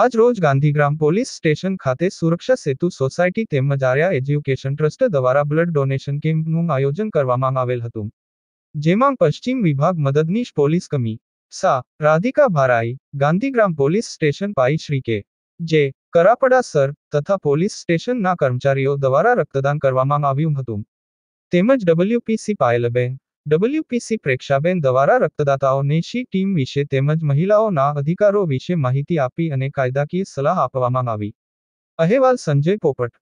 આજ રોજ Gandhigram police station ખાતે સુરક્ષા સેતુ સોસાયટી તેમજ આર્યા એજ્યુકેશન ટ્રસ્ટ દ્વારા બ્લડ ડોનેશન કેમ્પનું આયોજન કરવામાં આવેલ હતું જેમાં પશ્ચિમ વિભાગ મદદનીશ પોલીસ કમી સા રાધિકા ભારાઈ ગાંધીગ્રામ પોલીસ સ્ટેશન પાઈ શ્રી કે જે કરાપડા સર તથા પોલીસ સ્ટેશનના કર્મચારીઓ દ્વારા રક્તદાન કરવામાં આવ્યું હતું તેમજ ડબલ્યુપીસી પાયલબેન ડબલ્યુપીસી પ્રેક્ષાબેન દ્વારા રક્તદાતાઓને શી ટીમ વિશે તેમજ મહિલાઓના અધિકારો વિશે માહિતી આપી અને કાયદાકીય સલાહ આપવામાં આવી અહેવાલ સંજય પોપટ